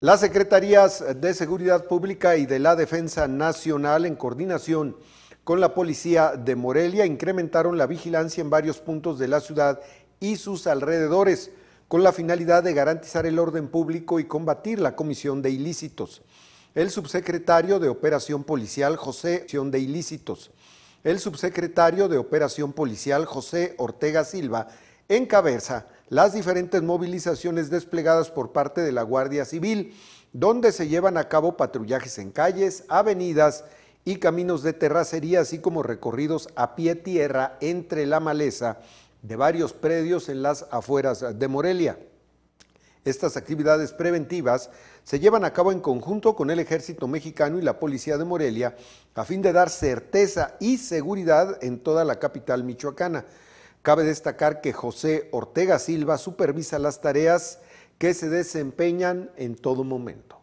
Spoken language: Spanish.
Las Secretarías de Seguridad Pública y de la Defensa Nacional, en coordinación con la Policía de Morelia, incrementaron la vigilancia en varios puntos de la ciudad y sus alrededores, con la finalidad de garantizar el orden público y combatir la comisión de ilícitos. El subsecretario de Operación Policial, José de Ilícitos. El subsecretario de Operación Policial, José Ortega Silva, encabeza las diferentes movilizaciones desplegadas por parte de la Guardia Civil, donde se llevan a cabo patrullajes en calles, avenidas y caminos de terracería, así como recorridos a pie tierra entre la maleza de varios predios en las afueras de Morelia. Estas actividades preventivas se llevan a cabo en conjunto con el Ejército Mexicano y la Policía de Morelia a fin de dar certeza y seguridad en toda la capital michoacana. Cabe destacar que José Ortega Silva supervisa las tareas que se desempeñan en todo momento.